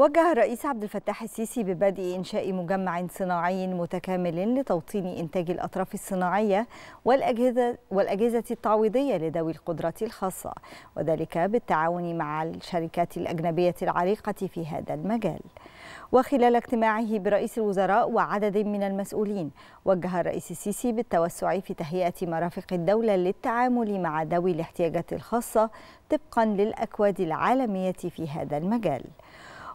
وجه الرئيس عبد الفتاح السيسي ببدء إنشاء مجمع صناعي متكامل لتوطين إنتاج الأطراف الصناعية والأجهزة, والأجهزة التعويضية لذوي القدرات الخاصة وذلك بالتعاون مع الشركات الأجنبية العريقة في هذا المجال وخلال اجتماعه برئيس الوزراء وعدد من المسؤولين وجه الرئيس السيسي بالتوسع في تهيئة مرافق الدولة للتعامل مع ذوي الاحتياجات الخاصة طبقا للأكواد العالمية في هذا المجال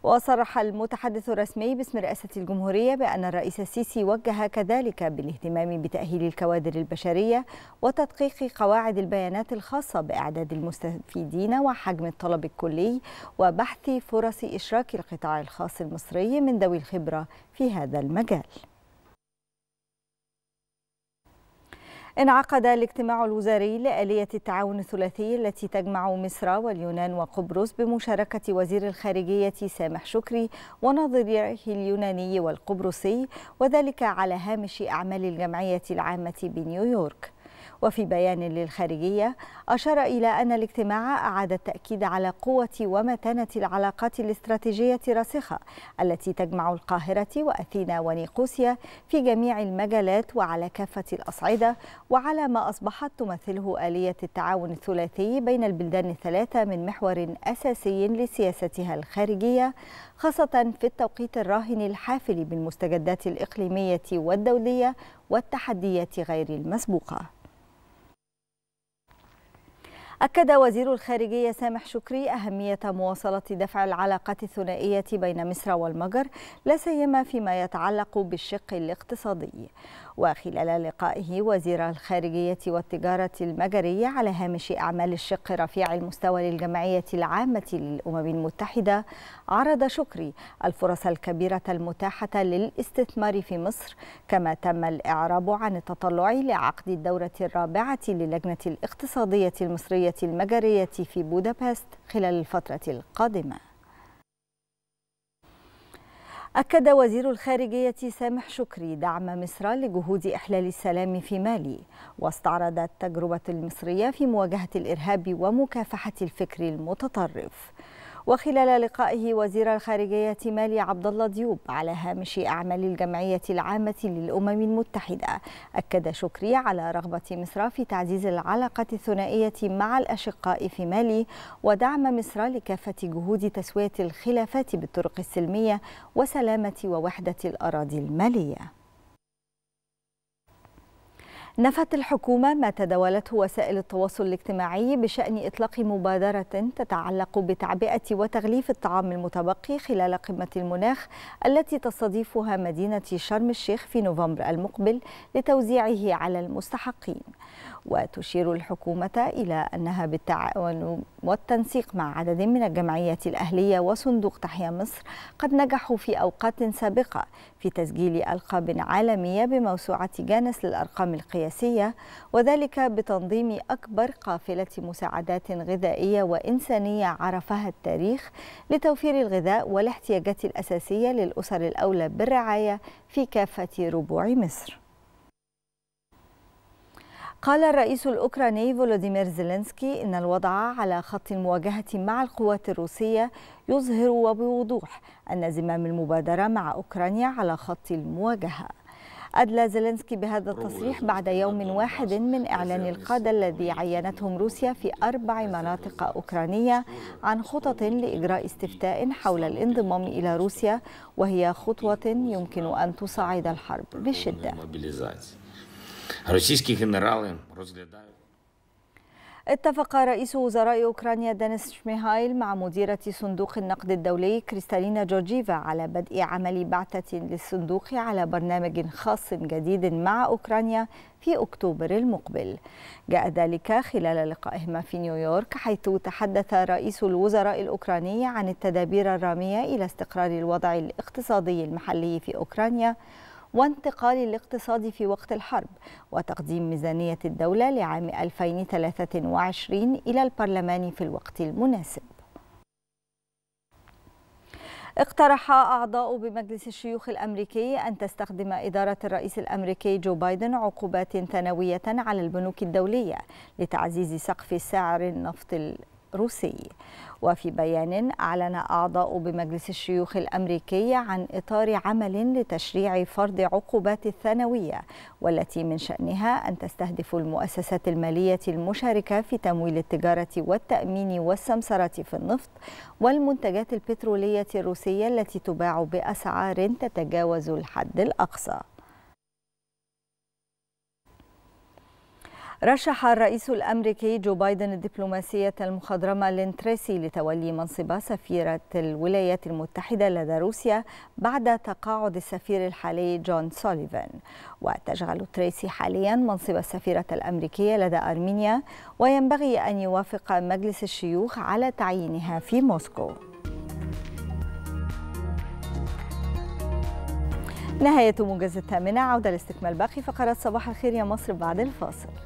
وصرح المتحدث الرسمي باسم رئاسة الجمهورية بأن الرئيس السيسي وجه كذلك بالاهتمام بتأهيل الكوادر البشرية وتدقيق قواعد البيانات الخاصة بإعداد المستفيدين وحجم الطلب الكلي وبحث فرص إشراك القطاع الخاص المصري من ذوي الخبرة في هذا المجال انعقد الاجتماع الوزاري لآلية التعاون الثلاثي التي تجمع مصر واليونان وقبرص بمشاركة وزير الخارجية سامح شكري ونظيره اليوناني والقبرصي وذلك على هامش أعمال الجمعية العامة بنيويورك وفي بيان للخارجية أشار إلى أن الاجتماع أعاد التأكيد على قوة ومتانة العلاقات الاستراتيجية الراسخة التي تجمع القاهرة وأثينا ونيقوسيا في جميع المجالات وعلى كافة الأصعدة وعلى ما أصبحت تمثله آلية التعاون الثلاثي بين البلدان الثلاثة من محور أساسي لسياستها الخارجية خاصة في التوقيت الراهن الحافل بالمستجدات الإقليمية والدولية والتحديات غير المسبوقة أكد وزير الخارجية سامح شكري أهمية مواصلة دفع العلاقات الثنائية بين مصر والمجر لا سيما فيما يتعلق بالشق الاقتصادي وخلال لقائه وزير الخارجية والتجارة المجرية على هامش أعمال الشق رفيع المستوى للجمعية العامة للأمم المتحدة عرض شكري الفرص الكبيرة المتاحة للاستثمار في مصر كما تم الإعراب عن التطلع لعقد الدورة الرابعة للجنة الاقتصادية المصرية الدورية المجرية في بودابست خلال الفترة القادمة أكد وزير الخارجية سامح شكري دعم مصر لجهود إحلال السلام في مالي واستعرض التجربة المصرية في مواجهة الإرهاب ومكافحة الفكر المتطرف وخلال لقائه وزير الخارجية مالي عبد الله ديوب على هامش أعمال الجمعية العامة للأمم المتحدة أكد شكري على رغبة مصر في تعزيز العلاقة الثنائية مع الأشقاء في مالي ودعم مصر لكافة جهود تسوية الخلافات بالطرق السلمية وسلامة ووحدة الأراضي المالية نفت الحكومة ما تداولته وسائل التواصل الاجتماعي بشأن إطلاق مبادرة تتعلق بتعبئة وتغليف الطعام المتبقي خلال قمة المناخ التي تستضيفها مدينة شرم الشيخ في نوفمبر المقبل لتوزيعه على المستحقين وتشير الحكومة إلى أنها بالتعاون والتنسيق مع عدد من الجمعيات الأهلية وصندوق تحيا مصر قد نجحوا في أوقات سابقة في تسجيل ألقاب عالمية بموسوعة جانس للأرقام القياسية السياسية وذلك بتنظيم أكبر قافلة مساعدات غذائية وإنسانية عرفها التاريخ لتوفير الغذاء والاحتياجات الأساسية للأسر الأولى بالرعاية في كافة ربوع مصر قال الرئيس الأوكراني فولوديمير زيلينسكي إن الوضع على خط المواجهة مع القوات الروسية يظهر وبوضوح أن زمام المبادرة مع أوكرانيا على خط المواجهة أدلى زيلينسكي بهذا التصريح بعد يوم واحد من إعلان القادة الذي عينتهم روسيا في أربع مناطق أوكرانية عن خطط لإجراء استفتاء حول الانضمام إلى روسيا وهي خطوة يمكن أن تصعد الحرب بشدة اتفق رئيس وزراء أوكرانيا دانيس شميهايل مع مديرة صندوق النقد الدولي كريستالينا جورجيفا على بدء عمل بعثة للصندوق على برنامج خاص جديد مع أوكرانيا في أكتوبر المقبل جاء ذلك خلال لقائهما في نيويورك حيث تحدث رئيس الوزراء الأوكراني عن التدابير الرامية إلى استقرار الوضع الاقتصادي المحلي في أوكرانيا وانتقال الاقتصاد في وقت الحرب وتقديم ميزانية الدولة لعام 2023 إلى البرلمان في الوقت المناسب اقترح أعضاء بمجلس الشيوخ الأمريكي أن تستخدم إدارة الرئيس الأمريكي جو بايدن عقوبات ثانوية على البنوك الدولية لتعزيز سقف سعر النفط روسي وفي بيان أعلن أعضاء بمجلس الشيوخ الأمريكي عن إطار عمل لتشريع فرض عقوبات الثانوية والتي من شأنها أن تستهدف المؤسسات المالية المشاركة في تمويل التجارة والتأمين والسمسرة في النفط والمنتجات البترولية الروسية التي تباع بأسعار تتجاوز الحد الأقصى رشح الرئيس الامريكي جو بايدن الدبلوماسيه المخضرمه لين تريسي لتولي منصب سفيره الولايات المتحده لدى روسيا بعد تقاعد السفير الحالي جون سوليفان وتشغل تريسي حاليا منصب السفيره الامريكيه لدى ارمينيا وينبغي ان يوافق مجلس الشيوخ على تعيينها في موسكو نهاية موجز الثامنة عودة لاستكمال باقي فقرات صباح الخير يا مصر بعد الفاصل